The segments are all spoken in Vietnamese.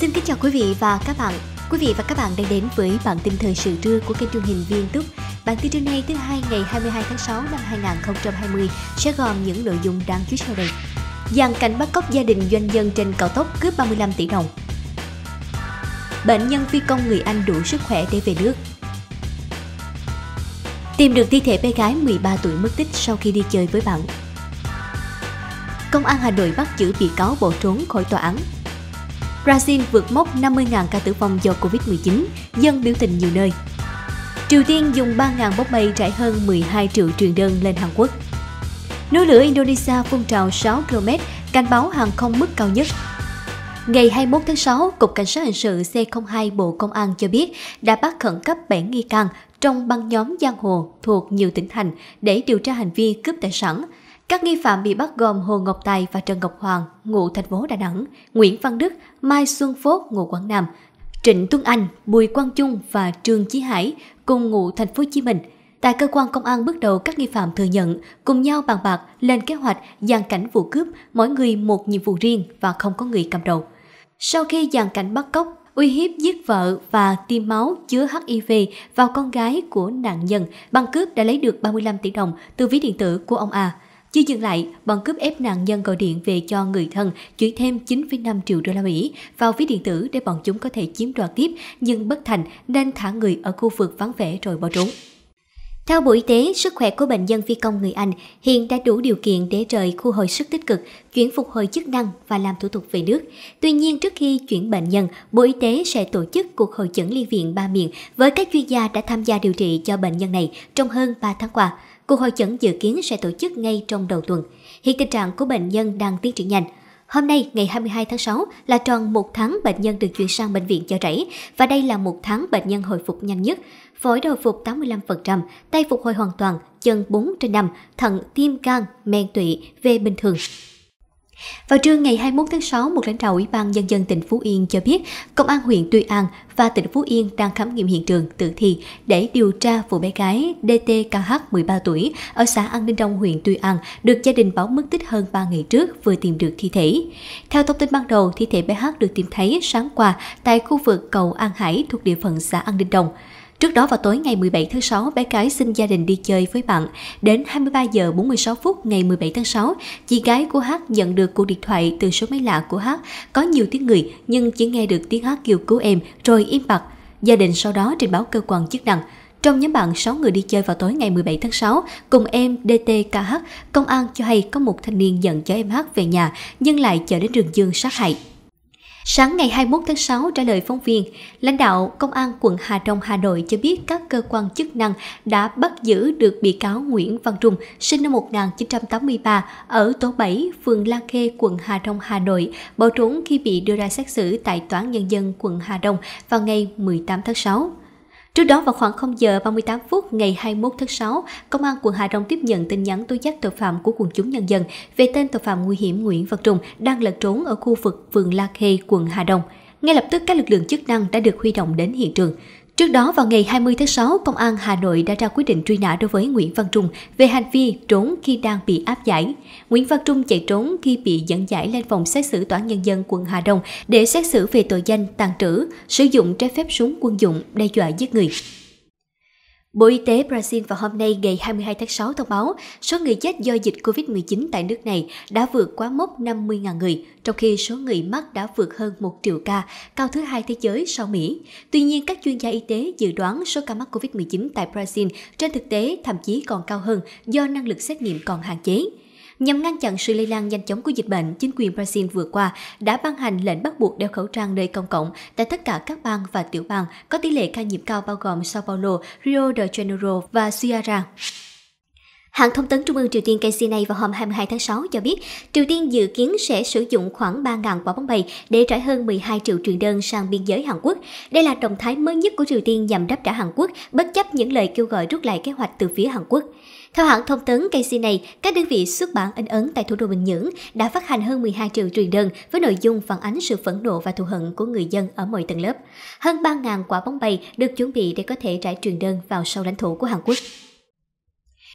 Xin kính chào quý vị và các bạn. Quý vị và các bạn đang đến với bản tin thời sự trưa của kênh truyền hình viên VNTV. Bản tin trưa nay thứ hai ngày 22 tháng 6 năm 2020 sẽ gồm những nội dung đáng chú ý sau đây. Dàn cảnh bắt cóc gia đình doanh nhân trên cao tốc cướp 35 tỷ đồng. Bệnh nhân phi công người Anh đủ sức khỏe để về nước. Tìm được thi thể bé gái 13 tuổi mất tích sau khi đi chơi với bạn. Công an Hà Nội bắt giữ bị cáo bỏ trốn khỏi tòa án Brazil vượt mốc 50.000 ca tử vong do Covid-19, dân biểu tình nhiều nơi. Triều Tiên dùng 3.000 bốc bay trải hơn 12 triệu truyền đơn lên Hàn Quốc. Núi lửa Indonesia phun trào 6 km, cảnh báo hàng không mức cao nhất. Ngày 21 tháng 6, Cục Cảnh sát Hình sự C02 Bộ Công an cho biết đã bắt khẩn cấp 7 nghi can trong băng nhóm giang hồ thuộc nhiều tỉnh thành để điều tra hành vi cướp tài sản – các nghi phạm bị bắt gồm Hồ Ngọc Tài và Trần Ngọc Hoàng, ngụ thành phố Đà Nẵng, Nguyễn Văn Đức, Mai Xuân Phốt, ngụ Quảng Nam, Trịnh Tuấn Anh, Bùi Quang Trung và Trương Chí Hải cùng ngụ thành phố Hồ Chí Minh. Tại cơ quan công an bước đầu các nghi phạm thừa nhận cùng nhau bàn bạc lên kế hoạch dàn cảnh vụ cướp, mỗi người một nhiệm vụ riêng và không có người cầm đầu. Sau khi dàn cảnh bắt cóc, uy hiếp giết vợ và tiêm máu chứa HIV vào con gái của nạn nhân, băng cướp đã lấy được 35 tỷ đồng từ ví điện tử của ông A. Chưa dừng lại, bọn cướp ép nạn nhân gọi điện về cho người thân chuyển thêm 9,5 triệu đô la Mỹ vào ví điện tử để bọn chúng có thể chiếm đoạt tiếp, nhưng bất thành nên thả người ở khu vực vắng vẻ rồi bỏ trốn. Theo Bộ Y tế, sức khỏe của bệnh nhân phi công người Anh hiện đã đủ điều kiện để rời khu hồi sức tích cực, chuyển phục hồi chức năng và làm thủ tục về nước. Tuy nhiên, trước khi chuyển bệnh nhân, Bộ Y tế sẽ tổ chức cuộc hội chẩn liên viện ba miền với các chuyên gia đã tham gia điều trị cho bệnh nhân này trong hơn 3 tháng qua. Cuộc hội chẩn dự kiến sẽ tổ chức ngay trong đầu tuần. Hiện tình trạng của bệnh nhân đang tiến triển nhanh. Hôm nay, ngày 22 tháng 6, là tròn một tháng bệnh nhân được chuyển sang bệnh viện cho rẫy và đây là một tháng bệnh nhân hồi phục nhanh nhất. Phổi hồi phục 85%, tay phục hồi hoàn toàn, chân 4 trên 5, thận, tim, gan, men tụy về bình thường. Vào trưa ngày 21 tháng 6, một lãnh đạo Ủy ban Nhân dân tỉnh Phú Yên cho biết Công an huyện Tuy An và tỉnh Phú Yên đang khám nghiệm hiện trường tử thi để điều tra vụ bé gái DTKH 13 tuổi ở xã An Ninh Đông huyện Tuy An được gia đình báo mất tích hơn 3 ngày trước vừa tìm được thi thể. Theo thông tin ban đầu, thi thể bé H được tìm thấy sáng qua tại khu vực cầu An Hải thuộc địa phận xã An Ninh Đông. Trước đó vào tối ngày 17 tháng 6, bé gái xin gia đình đi chơi với bạn. Đến 23 giờ 46 phút ngày 17 tháng 6, chị gái của H nhận được cuộc điện thoại từ số máy lạ của H Có nhiều tiếng người nhưng chỉ nghe được tiếng Hát kêu cứu em rồi im bặt. Gia đình sau đó trình báo cơ quan chức năng. Trong nhóm bạn 6 người đi chơi vào tối ngày 17 tháng 6, cùng em DTKH, công an cho hay có một thanh niên dẫn cho em H về nhà nhưng lại chở đến rừng dương sát hại. Sáng ngày 21 tháng 6 trả lời phóng viên, lãnh đạo Công an quận Hà Đông Hà Nội cho biết các cơ quan chức năng đã bắt giữ được bị cáo Nguyễn Văn Trung, sinh năm 1983, ở tổ 7, phường La Khê, quận Hà Đông Hà Nội, bỏ trốn khi bị đưa ra xét xử tại Tòa án Nhân dân quận Hà Đông vào ngày 18 tháng 6. Trước đó vào khoảng 0 giờ 38 phút ngày 21 tháng 6, Công an quận Hà Đông tiếp nhận tin nhắn tố giác tội phạm của quần chúng nhân dân về tên tội phạm nguy hiểm Nguyễn Văn Trung đang lẩn trốn ở khu vực phường La Khê, quận Hà Đông. Ngay lập tức các lực lượng chức năng đã được huy động đến hiện trường. Trước đó vào ngày 20 tháng 6, Công an Hà Nội đã ra quyết định truy nã đối với Nguyễn Văn Trung về hành vi trốn khi đang bị áp giải. Nguyễn Văn Trung chạy trốn khi bị dẫn giải lên phòng xét xử Tòa án Nhân dân quận Hà Đông để xét xử về tội danh tàn trữ, sử dụng trái phép súng quân dụng, đe dọa giết người. Bộ Y tế Brazil vào hôm nay ngày 22 tháng 6 thông báo số người chết do dịch COVID-19 tại nước này đã vượt quá mốc 50.000 người, trong khi số người mắc đã vượt hơn 1 triệu ca, cao thứ hai thế giới sau Mỹ. Tuy nhiên, các chuyên gia y tế dự đoán số ca mắc COVID-19 tại Brazil trên thực tế thậm chí còn cao hơn do năng lực xét nghiệm còn hạn chế. Nhằm ngăn chặn sự lây lan nhanh chóng của dịch bệnh, chính quyền Brazil vừa qua đã ban hành lệnh bắt buộc đeo khẩu trang nơi công cộng tại tất cả các bang và tiểu bang có tỷ lệ ca nhiễm cao bao gồm Sao Paulo, Rio de Janeiro và Ceará. Hãng thông tấn Trung ương Triều Tiên KCNA vào hôm 22 tháng 6 cho biết, Triều Tiên dự kiến sẽ sử dụng khoảng 3.000 quả bóng bay để trải hơn 12 triệu truyền đơn sang biên giới Hàn Quốc. Đây là động thái mới nhất của Triều Tiên nhằm đáp trả Hàn Quốc, bất chấp những lời kêu gọi rút lại kế hoạch từ phía Hàn Quốc. Theo hãng thông tấn KC này, các đơn vị xuất bản in ấn tại thủ đô Bình Nhưỡng đã phát hành hơn 12 triệu truyền đơn với nội dung phản ánh sự phẫn nộ và thù hận của người dân ở mọi tầng lớp. Hơn 3.000 quả bóng bay được chuẩn bị để có thể trải truyền đơn vào sâu lãnh thổ của Hàn Quốc.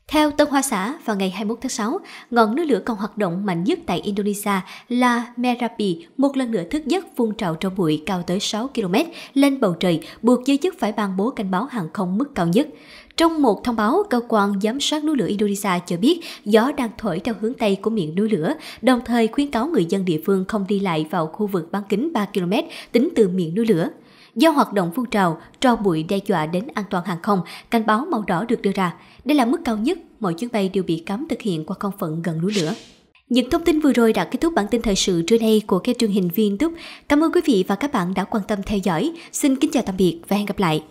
Theo Tân Hoa Xã, vào ngày 21 tháng 6, ngọn núi lửa còn hoạt động mạnh nhất tại Indonesia là Merapi một lần nữa thức giấc phun trào tro bụi cao tới 6 km lên bầu trời, buộc giới chức phải ban bố cảnh báo hàng không mức cao nhất. Trong một thông báo, cơ quan giám sát núi lửa Indonesia cho biết gió đang thổi theo hướng Tây của miệng núi lửa, đồng thời khuyến cáo người dân địa phương không đi lại vào khu vực bán kính 3 km tính từ miệng núi lửa do hoạt động phun trào tro bụi đe dọa đến an toàn hàng không, cảnh báo màu đỏ được đưa ra. Đây là mức cao nhất mọi chuyến bay đều bị cấm thực hiện qua con phận gần núi lửa. Những thông tin vừa rồi đã kết thúc bản tin thời sự trưa nay của kênh truyền hình VnTube. Cảm ơn quý vị và các bạn đã quan tâm theo dõi. Xin kính chào tạm biệt và hẹn gặp lại.